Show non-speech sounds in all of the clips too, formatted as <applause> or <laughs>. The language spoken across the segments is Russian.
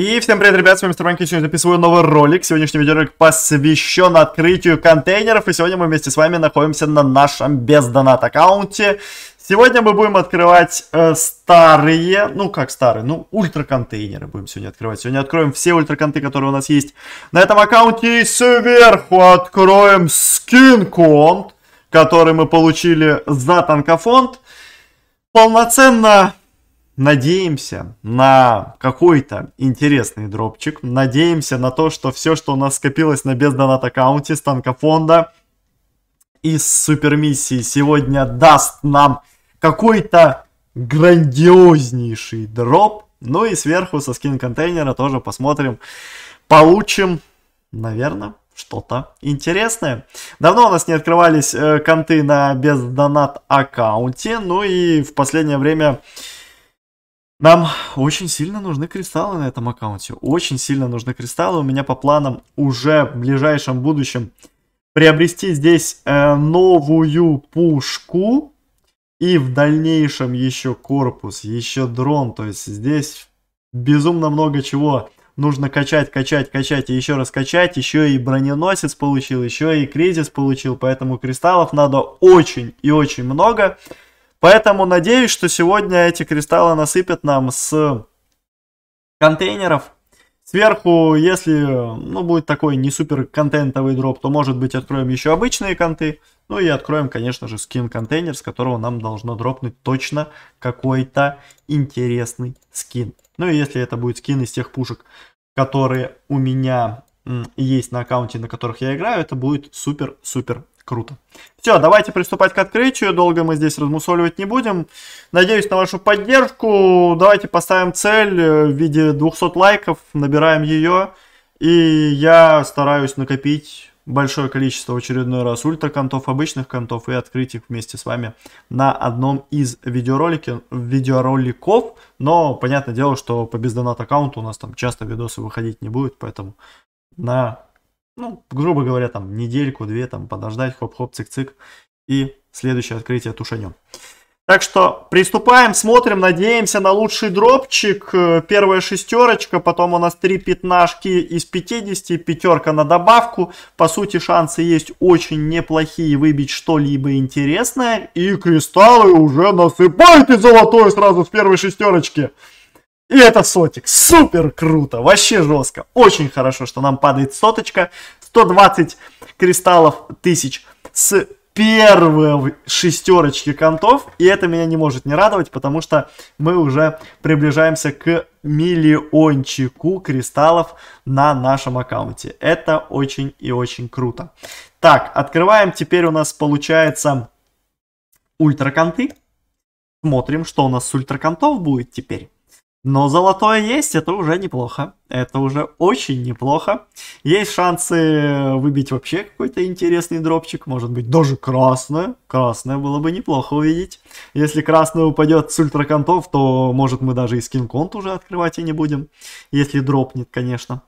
И всем привет, ребят, с вами Мистер сегодня записываю новый ролик. Сегодняшний видеоролик посвящен открытию контейнеров, и сегодня мы вместе с вами находимся на нашем бездонат аккаунте. Сегодня мы будем открывать э, старые, ну как старые, ну ультраконтейнеры будем сегодня открывать. Сегодня откроем все ультраконты, которые у нас есть на этом аккаунте. И сверху откроем скин-конт, который мы получили за танкофонд. Полноценно надеемся на какой-то интересный дропчик, надеемся на то, что все, что у нас скопилось на бездонат аккаунте станка фонда из супермиссии сегодня даст нам какой-то грандиознейший дроп. Ну и сверху со скин контейнера тоже посмотрим, получим, наверное, что-то интересное. Давно у нас не открывались э, конты на бездонат аккаунте, ну и в последнее время нам очень сильно нужны кристаллы на этом аккаунте. Очень сильно нужны кристаллы. У меня по планам уже в ближайшем будущем приобрести здесь э, новую пушку. И в дальнейшем еще корпус, еще дрон. То есть здесь безумно много чего нужно качать, качать, качать и еще раз качать. Еще и броненосец получил, еще и кризис получил. Поэтому кристаллов надо очень и очень много. Много. Поэтому надеюсь, что сегодня эти кристаллы насыпят нам с контейнеров. Сверху, если ну, будет такой не супер контентовый дроп, то может быть откроем еще обычные конты. Ну и откроем, конечно же, скин контейнер, с которого нам должно дропнуть точно какой-то интересный скин. Ну и если это будет скин из тех пушек, которые у меня есть на аккаунте, на которых я играю, это будет супер-супер Круто. Все, давайте приступать к открытию. Долго мы здесь размусоливать не будем. Надеюсь на вашу поддержку. Давайте поставим цель э, в виде 200 лайков. Набираем ее. И я стараюсь накопить большое количество в очередной раз ультра обычных контов и открыть их вместе с вами на одном из видеороликов. Но понятное дело, что по бездонат аккаунту у нас там часто видосы выходить не будет, поэтому на ну, грубо говоря, там недельку-две там подождать, хоп-хоп, цик-цик, и следующее открытие тушанем. Так что приступаем, смотрим, надеемся на лучший дропчик. Э, первая шестерочка, потом у нас три пятнашки из 50, пятерка на добавку. По сути, шансы есть очень неплохие выбить что-либо интересное. И кристаллы уже насыпают и золотой сразу с первой шестерочки. И это сотик. Супер круто. Вообще жестко. Очень хорошо, что нам падает соточка. 120 кристаллов тысяч с первой шестерочки контов. И это меня не может не радовать, потому что мы уже приближаемся к миллиончику кристаллов на нашем аккаунте. Это очень и очень круто. Так, открываем. Теперь у нас получается ультраконты. Смотрим, что у нас с ультраконтов будет теперь. Но золотое есть, это уже неплохо. Это уже очень неплохо. Есть шансы выбить вообще какой-то интересный дропчик. Может быть, даже красное. Красное было бы неплохо увидеть. Если красное упадет с ультраконтов, то, может, мы даже и скин-конт уже открывать и не будем. Если дропнет, конечно.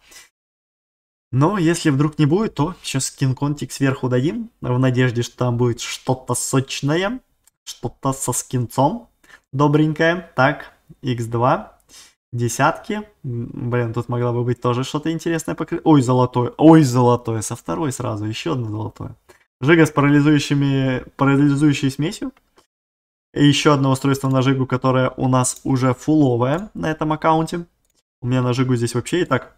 Но если вдруг не будет, то сейчас скин-контик сверху дадим. В надежде, что там будет что-то сочное. Что-то со скинцом. Добренькое. Так, x2. Десятки. Блин, тут могло бы быть тоже что-то интересное покрыть. Ой, золотой Ой, золотое. Со второй сразу. Еще одно золотое. Жига с парализующими, парализующей смесью. И еще одно устройство на Жигу, которое у нас уже фуловое на этом аккаунте. У меня на Жигу здесь вообще и так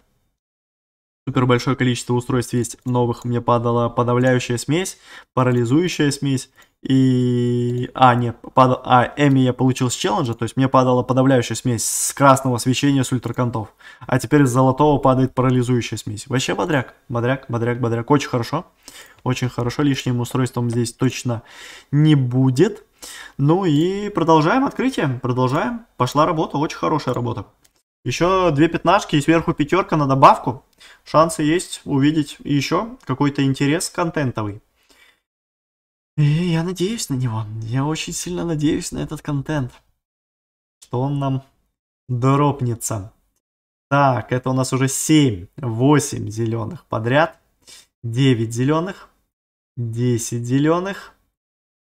супер большое количество устройств есть новых. Мне падала подавляющая смесь, парализующая смесь и... А, нет, пад... а, Эми я получил с челленджа, то есть мне падала подавляющая смесь с красного свечения с ультраконтов. А теперь с золотого падает парализующая смесь. Вообще бодряк, бодряк, бодряк, бодряк. Очень хорошо, очень хорошо. Лишним устройством здесь точно не будет. Ну и продолжаем открытие, продолжаем. Пошла работа, очень хорошая работа. Еще две пятнашки и сверху пятерка на добавку. Шансы есть увидеть еще какой-то интерес контентовый. И я надеюсь на него. Я очень сильно надеюсь на этот контент. Что он нам дропнется. Так, это у нас уже 7, 8 зеленых подряд. 9 зеленых. 10 зеленых.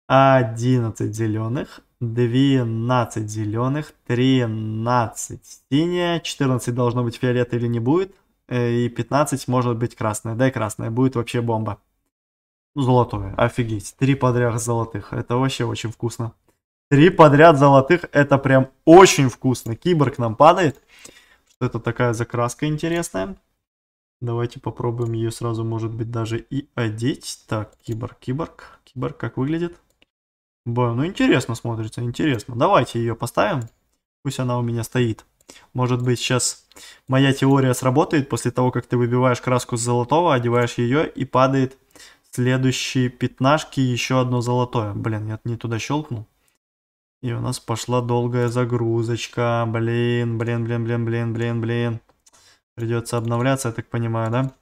11 зеленых. 12 зеленых, 13 синяя, 14 должно быть фиолет или не будет, э, и 15 может быть красная. Да и красная, будет вообще бомба. Золотое, офигеть. Три подряд золотых, это вообще очень вкусно. Три подряд золотых, это прям очень вкусно. Киборг нам падает. Что это такая закраска интересная. Давайте попробуем ее сразу, может быть, даже и одеть. Так, киборг, киборг, киборг, как выглядит? Бо, ну интересно смотрится, интересно. Давайте ее поставим. Пусть она у меня стоит. Может быть, сейчас моя теория сработает после того, как ты выбиваешь краску с золотого, одеваешь ее и падает следующие пятнашки еще одно золотое. Блин, я не туда щелкнул. И у нас пошла долгая загрузочка. Блин, блин, блин, блин, блин, блин, блин. Придется обновляться, я так понимаю, да?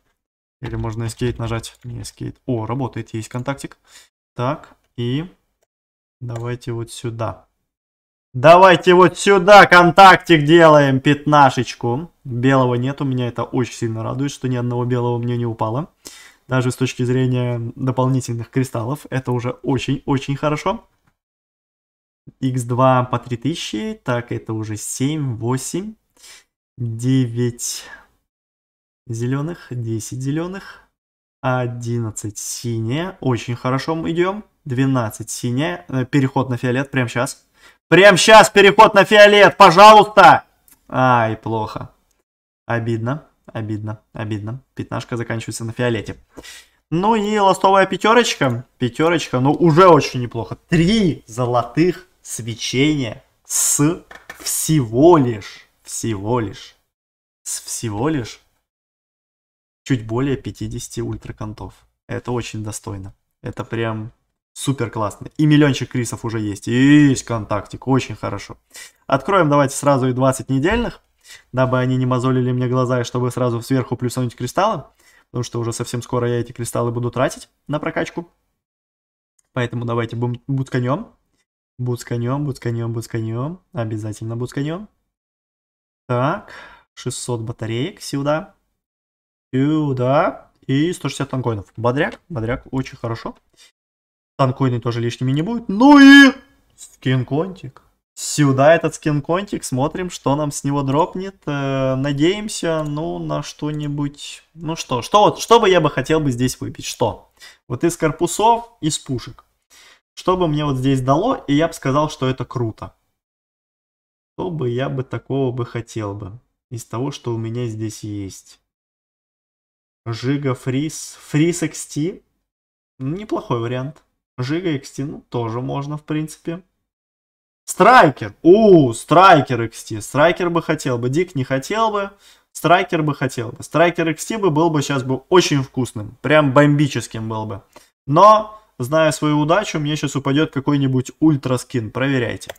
Или можно эскейт нажать? Не эскейт. О, работает, есть контактик. Так, и давайте вот сюда. Давайте вот сюда контактик делаем, пятнашечку. Белого нет у меня, это очень сильно радует, что ни одного белого мне не упало даже с точки зрения дополнительных кристаллов, это уже очень-очень хорошо. X2 по 3000, так, это уже 7, 8, 9 зеленых, 10 зеленых, 11 синяя, очень хорошо мы идем, 12 синяя, э, переход на фиолет прям сейчас. Прям сейчас переход на фиолет, пожалуйста! Ай, плохо. Обидно. Обидно, обидно. Пятнашка заканчивается на фиолете. Ну и ластовая пятерочка. Пятерочка, ну уже очень неплохо. Три золотых свечения с всего лишь, всего лишь, с всего лишь чуть более 50 ультракантов. Это очень достойно. Это прям супер классно. И миллиончик крисов уже есть. Есть контактик, очень хорошо. Откроем давайте сразу и 20 недельных дабы они не мозолили мне глаза, и чтобы сразу сверху плюсануть кристаллы, потому что уже совсем скоро я эти кристаллы буду тратить на прокачку. Поэтому давайте бутканем. Бутканем, бутканем, бутканем. Обязательно бутканем. Так, 600 батареек сюда. Сюда. И 160 танкоинов. Бодряк, бодряк, очень хорошо. Танкоины тоже лишними не будет. Ну и скин контик сюда этот скин контик, смотрим, что нам с него дропнет. Э, надеемся, ну, на что-нибудь. Ну что, что вот, что бы я бы хотел бы здесь выпить? Что? Вот из корпусов, из пушек. Что бы мне вот здесь дало, и я бы сказал, что это круто. Что бы я бы такого бы хотел бы из того, что у меня здесь есть? Жига Фриз, Фриз XT, неплохой вариант. Жига XT, ну, тоже можно, в принципе. Страйкер. У, Страйкер XT. Страйкер бы хотел бы. Дик не хотел бы. Страйкер бы хотел бы. Страйкер XT бы был бы сейчас бы очень вкусным. Прям бомбическим был бы. Но, зная свою удачу, мне сейчас упадет какой-нибудь ультраскин. Проверяйте.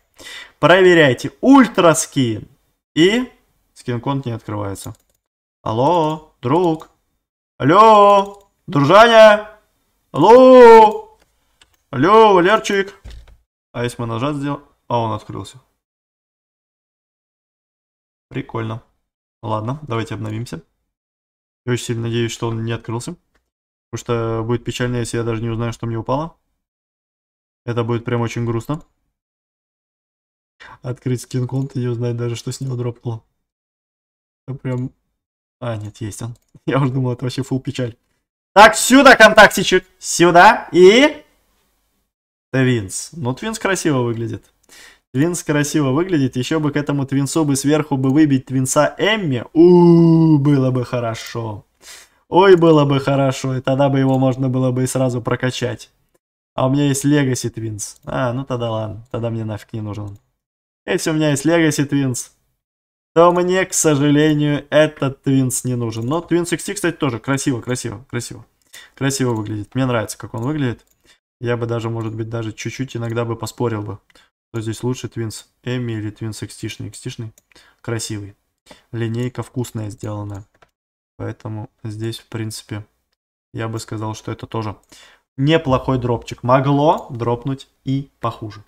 Проверяйте. Ультраскин. И скин-конт не открывается. Алло, друг. Алло, дружаня. Алло. Алло, Валерчик. А если мы нажать сделаем? А он открылся. Прикольно. Ладно, давайте обновимся. Я очень сильно надеюсь, что он не открылся. Потому что будет печально, если я даже не узнаю, что мне упало. Это будет прям очень грустно. Открыть скин-конт и не узнать даже, что с него дропнуло. Это прям... А, нет, есть он. <laughs> Я уже думал, это вообще фул печаль. Так, сюда контактичек. Сюда и... Твинс. Ну, Твинс красиво выглядит. Твинс красиво выглядит, еще бы к этому твинсу бы сверху бы выбить твинса Эмми. у, было бы хорошо. Ой, было бы хорошо, и тогда бы его можно было бы и сразу прокачать. А у меня есть Легаси Твинс. А, ну тогда ладно, тогда мне нафиг не нужен. Если у меня есть Легаси Твинс. то мне, к сожалению, этот Твинс не нужен. Но Twins XT, кстати, тоже красиво, красиво, красиво. Красиво выглядит. Мне нравится, как он выглядит. Я бы даже, может быть, даже чуть-чуть иногда бы поспорил бы. Что здесь лучше, твинс Эми или Twins Экстишный? Экстишный красивый. Линейка вкусная сделана. Поэтому здесь, в принципе, я бы сказал, что это тоже неплохой дропчик. Могло дропнуть и похуже.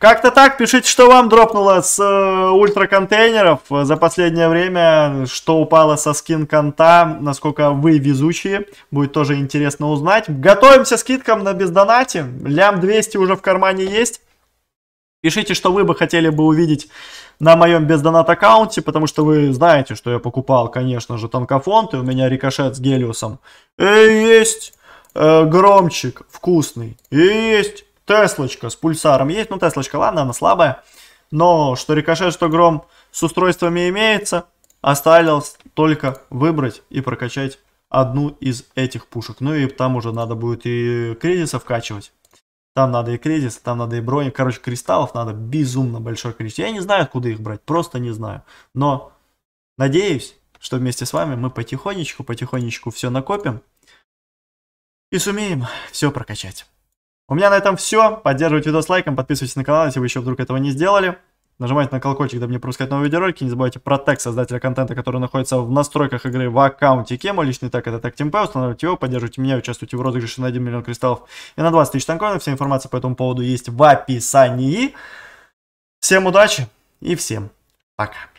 Как-то так, пишите, что вам дропнуло с э, ультраконтейнеров за последнее время, что упало со скин конта, насколько вы везучие, будет тоже интересно узнать. Готовимся скидкам на бездонате, лям 200 уже в кармане есть. Пишите, что вы бы хотели бы увидеть на моем бездонат аккаунте, потому что вы знаете, что я покупал, конечно же, танкофонт, у меня рикошет с Гелиусом. И есть э, громчик вкусный, и есть Теслочка с пульсаром есть. Ну, Теслочка, ладно, она слабая. Но что рикошет, что гром с устройствами имеется, осталось только выбрать и прокачать одну из этих пушек. Ну и там уже надо будет и кризиса вкачивать. Там надо и кризис, там надо и броня, Короче, кристаллов надо безумно большое количество. Я не знаю, откуда их брать, просто не знаю. Но надеюсь, что вместе с вами мы потихонечку, потихонечку все накопим и сумеем все прокачать. У меня на этом все. Поддерживайте видос лайком, подписывайтесь на канал, если вы еще вдруг этого не сделали нажимайте на колокольчик, дабы не пропускать новые видеоролики. Не забывайте про тег создателя контента, который находится в настройках игры в аккаунте Кема. Личный так это так. Тимпе. Устанавливайте его, поддерживайте меня, участвуйте в розыгрыше на 1 миллион кристаллов и на 20 тысяч танков. Вся информация по этому поводу есть в описании. Всем удачи и всем пока.